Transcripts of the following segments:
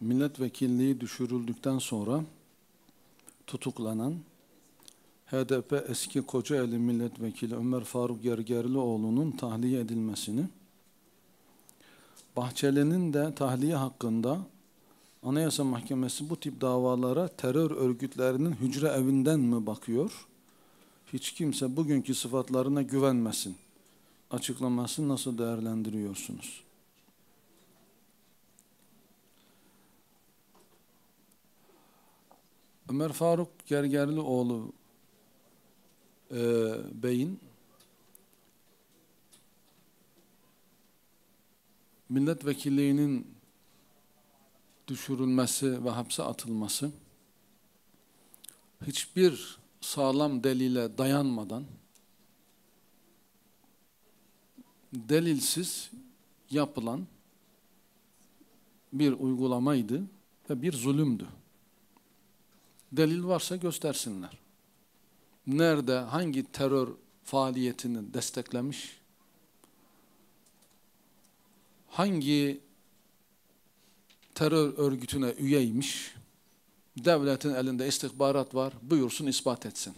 milletvekilliği düşürüldükten sonra tutuklanan HDP eski Kocaeli milletvekili Ömer Faruk Gergerlioğlu'nun tahliye edilmesini, Bahçeli'nin de tahliye hakkında Anayasa Mahkemesi bu tip davalara terör örgütlerinin hücre evinden mi bakıyor? Hiç kimse bugünkü sıfatlarına güvenmesin. Açıklamasını nasıl değerlendiriyorsunuz? Ömer Faruk Gergerlioğlu e, Bey'in milletvekilliğinin düşürülmesi ve hapse atılması hiçbir sağlam delile dayanmadan delilsiz yapılan bir uygulamaydı ve bir zulümdü delil varsa göstersinler. Nerede, hangi terör faaliyetini desteklemiş, hangi terör örgütüne üyeymiş, devletin elinde istihbarat var, buyursun ispat etsin.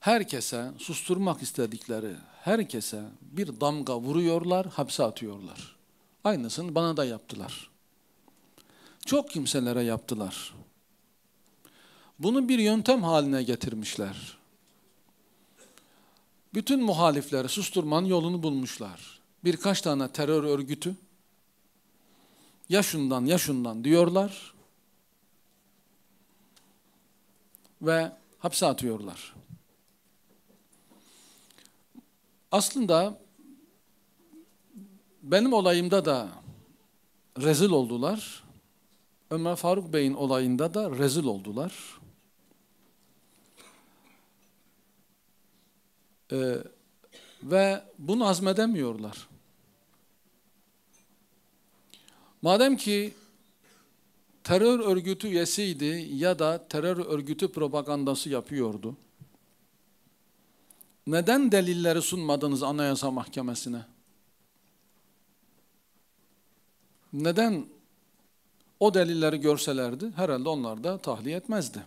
Herkese susturmak istedikleri herkese bir damga vuruyorlar, hapse atıyorlar. Aynısını bana da yaptılar çok kimselere yaptılar. Bunu bir yöntem haline getirmişler. Bütün muhalifleri susturmanın yolunu bulmuşlar. Birkaç tane terör örgütü ya şundan ya şundan diyorlar ve hapse atıyorlar. Aslında benim olayımda da rezil oldular. Ömer Faruk Bey'in olayında da rezil oldular. Ee, ve bunu azmedemiyorlar. Madem ki terör örgütü üyesiydi ya da terör örgütü propagandası yapıyordu. Neden delilleri sunmadınız Anayasa Mahkemesi'ne? Neden o delilleri görselerdi herhalde onlar da tahliye etmezdi.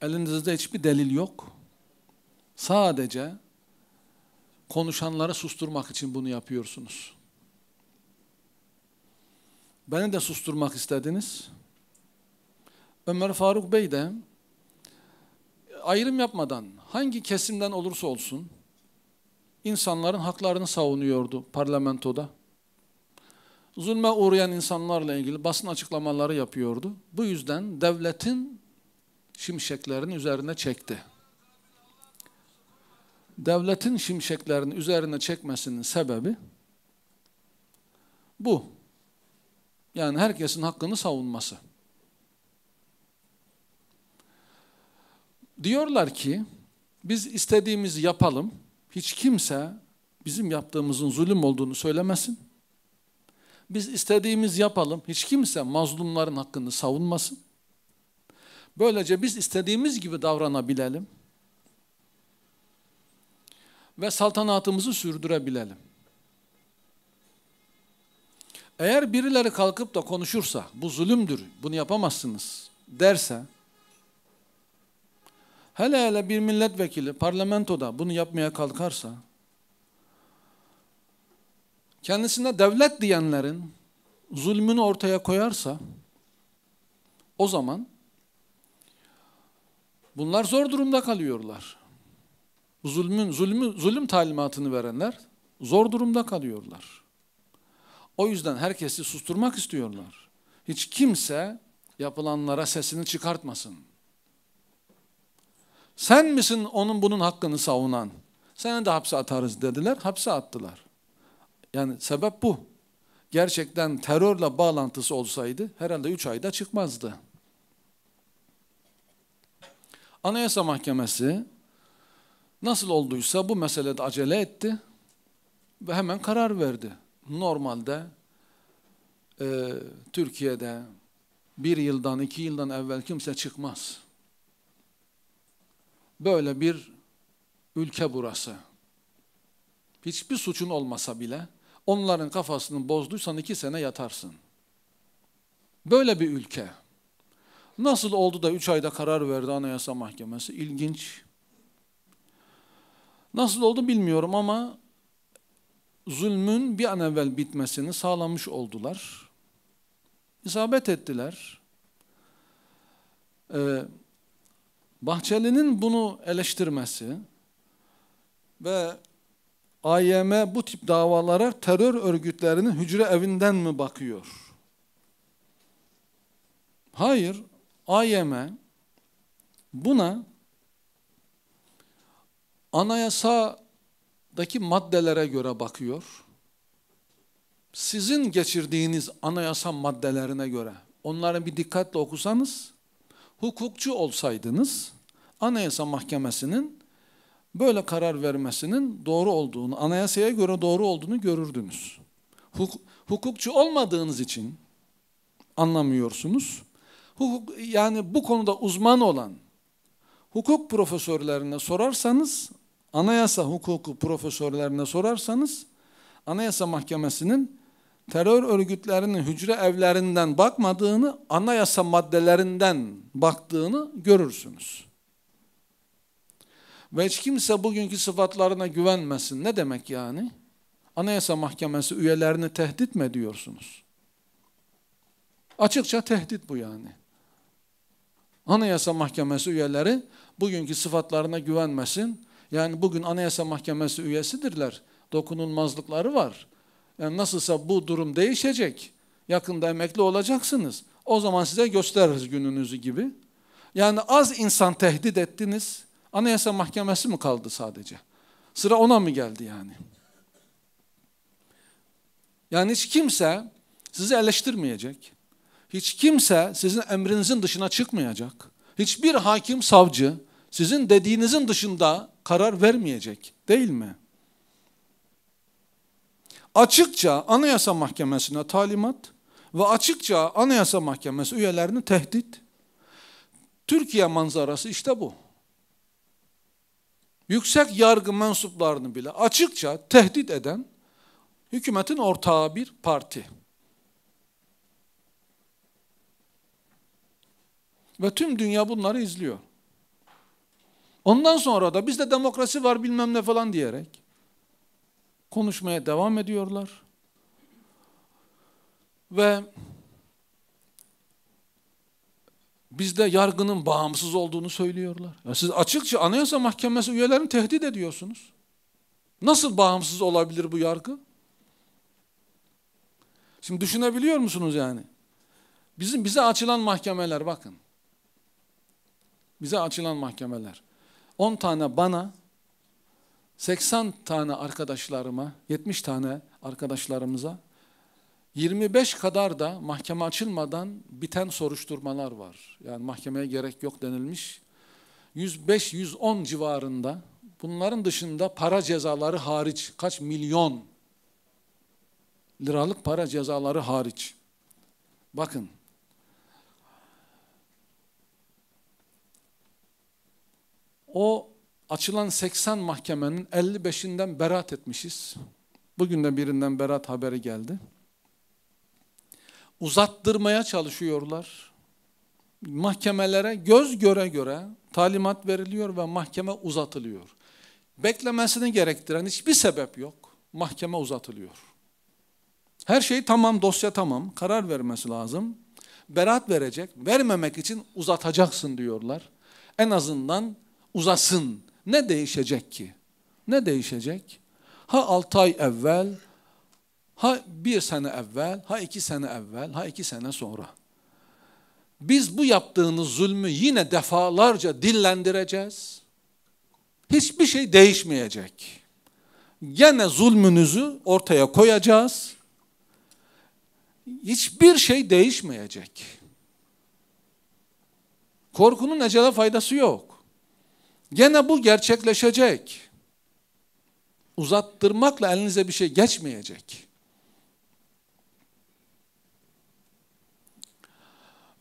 Elinizde hiçbir delil yok. Sadece konuşanları susturmak için bunu yapıyorsunuz. Beni de susturmak istediniz. Ömer Faruk Bey de ayrım yapmadan hangi kesimden olursa olsun insanların haklarını savunuyordu parlamentoda zulme uğrayan insanlarla ilgili basın açıklamaları yapıyordu. Bu yüzden devletin şimşeklerini üzerine çekti. Devletin şimşeklerini üzerine çekmesinin sebebi bu. Yani herkesin hakkını savunması. Diyorlar ki biz istediğimizi yapalım. Hiç kimse bizim yaptığımızın zulüm olduğunu söylemesin. Biz istediğimiz yapalım. Hiç kimse mazlumların hakkını savunmasın. Böylece biz istediğimiz gibi davranabilelim ve saltanatımızı sürdürebilelim. Eğer birileri kalkıp da konuşursa, bu zulümdür, bunu yapamazsınız derse, hele hele bir milletvekili parlamentoda bunu yapmaya kalkarsa, kendisine devlet diyenlerin zulmünü ortaya koyarsa o zaman bunlar zor durumda kalıyorlar. Zulmün zulmü zulüm talimatını verenler zor durumda kalıyorlar. O yüzden herkesi susturmak istiyorlar. Hiç kimse yapılanlara sesini çıkartmasın. Sen misin onun bunun hakkını savunan? Seni de hapse atarız dediler, hapse attılar. Yani sebep bu. Gerçekten terörle bağlantısı olsaydı herhalde 3 ayda çıkmazdı. Anayasa Mahkemesi nasıl olduysa bu meselede acele etti ve hemen karar verdi. Normalde e, Türkiye'de bir yıldan iki yıldan evvel kimse çıkmaz. Böyle bir ülke burası. Hiçbir suçun olmasa bile Onların kafasını bozduysan iki sene yatarsın. Böyle bir ülke. Nasıl oldu da üç ayda karar verdi Anayasa Mahkemesi? İlginç. Nasıl oldu bilmiyorum ama zulmün bir an evvel bitmesini sağlamış oldular. İsabet ettiler. Ee, Bahçeli'nin bunu eleştirmesi ve AYM bu tip davalara terör örgütlerinin hücre evinden mi bakıyor? Hayır. AYM buna anayasadaki maddelere göre bakıyor. Sizin geçirdiğiniz anayasa maddelerine göre onları bir dikkatle okusanız hukukçu olsaydınız Anayasa Mahkemesi'nin böyle karar vermesinin doğru olduğunu, anayasaya göre doğru olduğunu görürdünüz. Huk hukukçu olmadığınız için anlamıyorsunuz. Hukuk, yani bu konuda uzman olan hukuk profesörlerine sorarsanız, anayasa hukuku profesörlerine sorarsanız, anayasa mahkemesinin terör örgütlerinin hücre evlerinden bakmadığını, anayasa maddelerinden baktığını görürsünüz. Ve hiç kimse bugünkü sıfatlarına güvenmesin. Ne demek yani? Anayasa Mahkemesi üyelerini tehdit mi ediyorsunuz? Açıkça tehdit bu yani. Anayasa Mahkemesi üyeleri bugünkü sıfatlarına güvenmesin. Yani bugün Anayasa Mahkemesi üyesidirler. Dokunulmazlıkları var. Yani nasılsa bu durum değişecek. Yakında emekli olacaksınız. O zaman size gösteririz gününüzü gibi. Yani az insan tehdit ettiniz. Anayasa Mahkemesi mi kaldı sadece? Sıra ona mı geldi yani? Yani hiç kimse sizi eleştirmeyecek. Hiç kimse sizin emrinizin dışına çıkmayacak. Hiçbir hakim, savcı sizin dediğinizin dışında karar vermeyecek değil mi? Açıkça Anayasa Mahkemesi'ne talimat ve açıkça Anayasa Mahkemesi üyelerini tehdit. Türkiye manzarası işte bu yüksek yargı mensuplarını bile açıkça tehdit eden hükümetin ortağı bir parti. Ve tüm dünya bunları izliyor. Ondan sonra da bizde demokrasi var bilmem ne falan diyerek konuşmaya devam ediyorlar. Ve bizde yargının bağımsız olduğunu söylüyorlar. Yani siz açıkça anayasa mahkemesi üyelerini tehdit ediyorsunuz. Nasıl bağımsız olabilir bu yargı? Şimdi düşünebiliyor musunuz yani? Bizim bize açılan mahkemeler bakın. Bize açılan mahkemeler. 10 tane bana, 80 tane arkadaşlarıma, 70 tane arkadaşlarımıza 25 kadar da mahkeme açılmadan biten soruşturmalar var. Yani mahkemeye gerek yok denilmiş. 105-110 civarında bunların dışında para cezaları hariç kaç milyon liralık para cezaları hariç. Bakın. O açılan 80 mahkemenin 55'inden beraat etmişiz. Bugün de birinden beraat haberi geldi uzattırmaya çalışıyorlar. Mahkemelere göz göre göre talimat veriliyor ve mahkeme uzatılıyor. Beklemesini gerektiren hiçbir sebep yok. Mahkeme uzatılıyor. Her şey tamam, dosya tamam. Karar vermesi lazım. Berat verecek. Vermemek için uzatacaksın diyorlar. En azından uzasın. Ne değişecek ki? Ne değişecek? Ha 6 ay evvel Ha bir sene evvel, ha iki sene evvel, ha iki sene sonra. Biz bu yaptığınız zulmü yine defalarca dillendireceğiz. Hiçbir şey değişmeyecek. Gene zulmünüzü ortaya koyacağız. Hiçbir şey değişmeyecek. Korkunun ecele faydası yok. Gene bu gerçekleşecek. Uzattırmakla elinize bir şey geçmeyecek.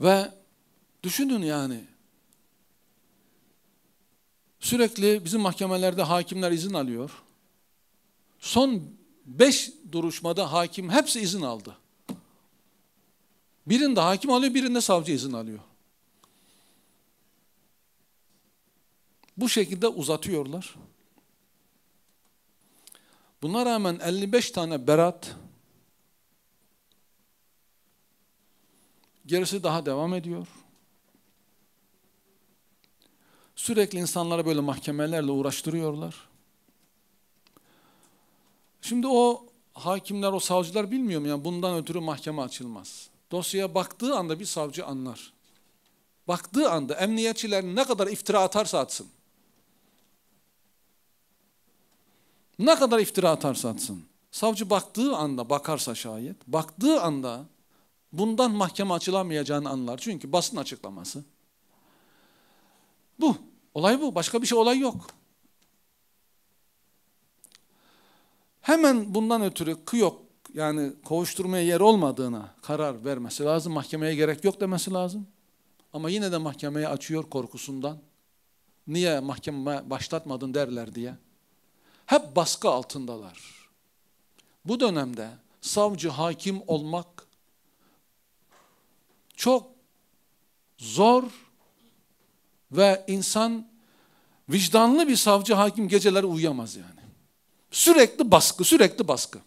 Ve düşünün yani. Sürekli bizim mahkemelerde hakimler izin alıyor. Son beş duruşmada hakim hepsi izin aldı. Birinde hakim alıyor, birinde savcı izin alıyor. Bu şekilde uzatıyorlar. Buna rağmen 55 tane berat Gerisi daha devam ediyor. Sürekli insanlara böyle mahkemelerle uğraştırıyorlar. Şimdi o hakimler, o savcılar bilmiyor mu? Yani bundan ötürü mahkeme açılmaz. Dosyaya baktığı anda bir savcı anlar. Baktığı anda emniyetçiler ne kadar iftira atarsa atsın. Ne kadar iftira atarsa atsın. Savcı baktığı anda bakarsa şayet, baktığı anda bundan mahkeme açılamayacağını anlar. Çünkü basın açıklaması. Bu. Olay bu. Başka bir şey olay yok. Hemen bundan ötürü kıyok yani kovuşturmaya yer olmadığına karar vermesi lazım. Mahkemeye gerek yok demesi lazım. Ama yine de mahkemeye açıyor korkusundan. Niye mahkeme başlatmadın derler diye. Hep baskı altındalar. Bu dönemde savcı hakim olmak çok zor ve insan vicdanlı bir savcı hakim geceleri uyuyamaz yani. Sürekli baskı, sürekli baskı.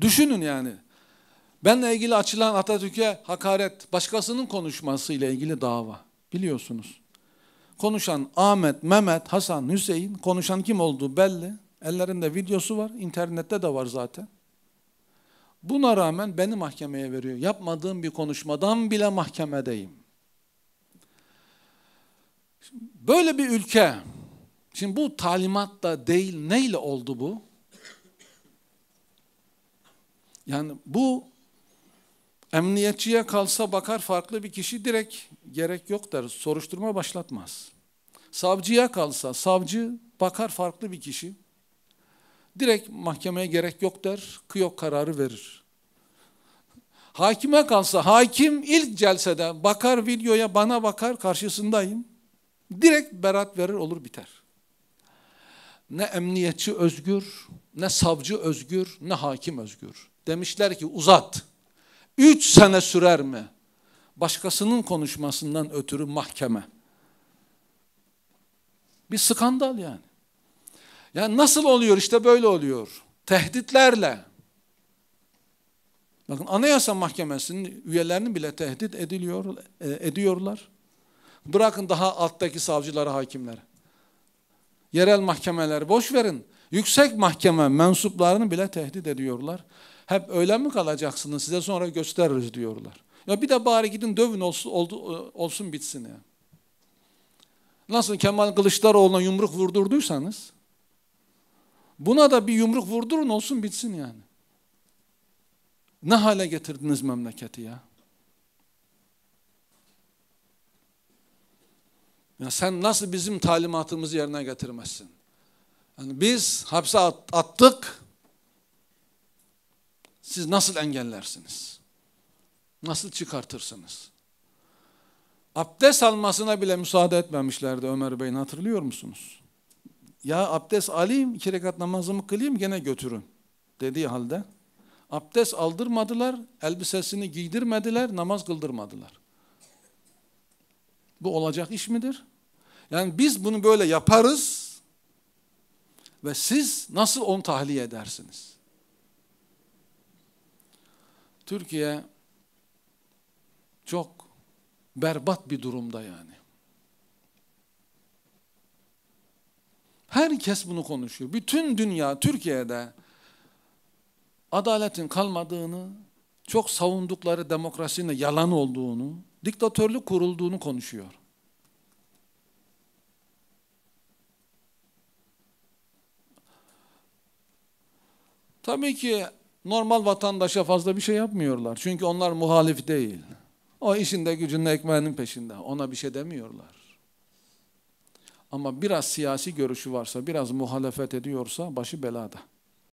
Düşünün yani. Benle ilgili açılan Atatürk'e hakaret, başkasının konuşması ile ilgili dava. Biliyorsunuz. Konuşan Ahmet, Mehmet, Hasan, Hüseyin, konuşan kim olduğu belli. Ellerinde videosu var, internette de var zaten. Buna rağmen beni mahkemeye veriyor. Yapmadığım bir konuşmadan bile mahkemedeyim. böyle bir ülke, şimdi bu talimatla değil neyle oldu bu? Yani bu emniyetçiye kalsa bakar farklı bir kişi direkt gerek yok der, soruşturma başlatmaz. Savcıya kalsa savcı bakar farklı bir kişi direkt mahkemeye gerek yok der, kıyok kararı verir. Hakime kalsa hakim ilk celsede bakar videoya bana bakar karşısındayım. Direkt berat verir olur biter. Ne emniyetçi özgür, ne savcı özgür, ne hakim özgür. Demişler ki uzat. Üç sene sürer mi? Başkasının konuşmasından ötürü mahkeme. Bir skandal yani. Yani nasıl oluyor işte böyle oluyor. Tehditlerle. Bakın Anayasa Mahkemesi'nin üyelerini bile tehdit ediliyor, e, ediyorlar. Bırakın daha alttaki savcıları, hakimleri, Yerel mahkemeler boş verin. Yüksek mahkeme mensuplarını bile tehdit ediyorlar. Hep öyle mi kalacaksınız size sonra gösteririz diyorlar. Ya bir de bari gidin dövün olsun, e, olsun bitsin ya. Nasıl Kemal Kılıçdaroğlu'na yumruk vurdurduysanız, Buna da bir yumruk vurdurun olsun bitsin yani. Ne hale getirdiniz memleketi ya? Ya sen nasıl bizim talimatımızı yerine getirmezsin? Yani biz hapse attık. Siz nasıl engellersiniz? Nasıl çıkartırsınız? Abdest almasına bile müsaade etmemişlerdi Ömer Bey'in hatırlıyor musunuz? ya abdest alayım, iki rekat namazımı kılayım gene götürün dediği halde abdest aldırmadılar, elbisesini giydirmediler, namaz kıldırmadılar. Bu olacak iş midir? Yani biz bunu böyle yaparız ve siz nasıl onu tahliye edersiniz? Türkiye çok berbat bir durumda yani. Herkes bunu konuşuyor. Bütün dünya Türkiye'de adaletin kalmadığını, çok savundukları demokrasinin yalan olduğunu, diktatörlük kurulduğunu konuşuyor. Tabii ki normal vatandaşa fazla bir şey yapmıyorlar. Çünkü onlar muhalif değil. O işinde gücünde ekmeğinin peşinde. Ona bir şey demiyorlar. Ama biraz siyasi görüşü varsa, biraz muhalefet ediyorsa başı belada.